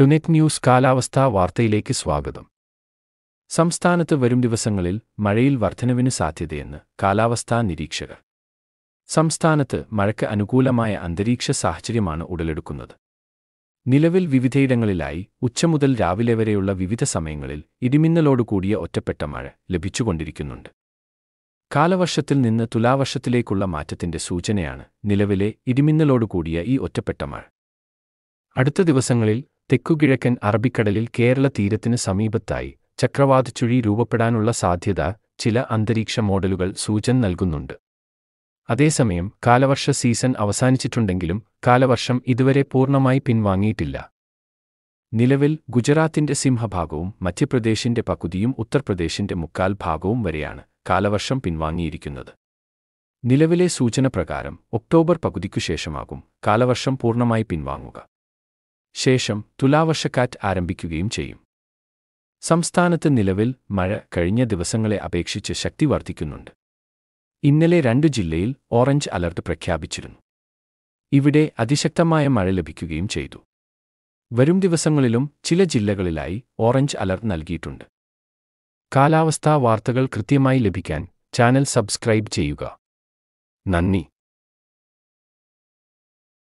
ടുനെറ്റ് news കാലാവസ്ഥാ വാർത്തയിലേക്ക് സ്വാഗതം സംസ്ഥാനത്ത് വരും ദിവസങ്ങളിൽ മഴയിൽ വർധനവിന് സാധ്യതയെന്ന് കാലാവസ്ഥാ നിരീക്ഷകർ സംസ്ഥാനത്ത് മഴയ്ക്ക് അനുകൂലമായ അന്തരീക്ഷ സാഹചര്യമാണ് ഉടലെടുക്കുന്നത് നിലവിൽ വിവിധയിടങ്ങളിലായി ഉച്ചമുതൽ രാവിലെ വരെയുള്ള വിവിധ സമയങ്ങളിൽ ഇടിമിന്നലോടുകൂടിയ ഒറ്റപ്പെട്ട മഴ ലഭിച്ചുകൊണ്ടിരിക്കുന്നുണ്ട് കാലവർഷത്തിൽ നിന്ന് തുലാവർഷത്തിലേക്കുള്ള മാറ്റത്തിന്റെ സൂചനയാണ് നിലവിലെ ഇടിമിന്നലോടുകൂടിയ ഈ ഒറ്റപ്പെട്ട മഴ അടുത്ത ദിവസങ്ങളിൽ തെക്കുകിഴക്കൻ അറബിക്കടലിൽ കേരള തീരത്തിന് സമീപത്തായി ചക്രവാതച്ചുഴി രൂപപ്പെടാനുള്ള സാധ്യത ചില അന്തരീക്ഷ മോഡലുകൾ സൂചന നൽകുന്നുണ്ട് അതേസമയം കാലവർഷ സീസൺ അവസാനിച്ചിട്ടുണ്ടെങ്കിലും കാലവർഷം ഇതുവരെ പൂർണ്ണമായി പിൻവാങ്ങിയിട്ടില്ല നിലവിൽ ഗുജറാത്തിന്റെ സിംഹഭാഗവും മധ്യപ്രദേശിന്റെ പകുതിയും ഉത്തർപ്രദേശിന്റെ മുക്കാൽ ഭാഗവും വരെയാണ് കാലവർഷം പിൻവാങ്ങിയിരിക്കുന്നത് നിലവിലെ സൂചന പ്രകാരം ഒക്ടോബർ പകുതിക്കുശേഷമാകും കാലവർഷം പൂർണ്ണമായി പിൻവാങ്ങുക ശേഷം തുലാവർഷക്കാറ്റ് ആരംഭിക്കുകയും ചെയ്യും സംസ്ഥാനത്ത് നിലവിൽ മഴ കഴിഞ്ഞ ദിവസങ്ങളെ അപേക്ഷിച്ച് ശക്തി വർദ്ധിക്കുന്നുണ്ട് ഇന്നലെ രണ്ട് ജില്ലയിൽ ഓറഞ്ച് അലർട്ട് പ്രഖ്യാപിച്ചിരുന്നു ഇവിടെ അതിശക്തമായ മഴ ലഭിക്കുകയും ചെയ്തു വരും ദിവസങ്ങളിലും ചില ജില്ലകളിലായി ഓറഞ്ച് അലർട്ട് നൽകിയിട്ടുണ്ട് കാലാവസ്ഥാ വാർത്തകൾ കൃത്യമായി ലഭിക്കാൻ ചാനൽ സബ്സ്ക്രൈബ് ചെയ്യുക നന്ദി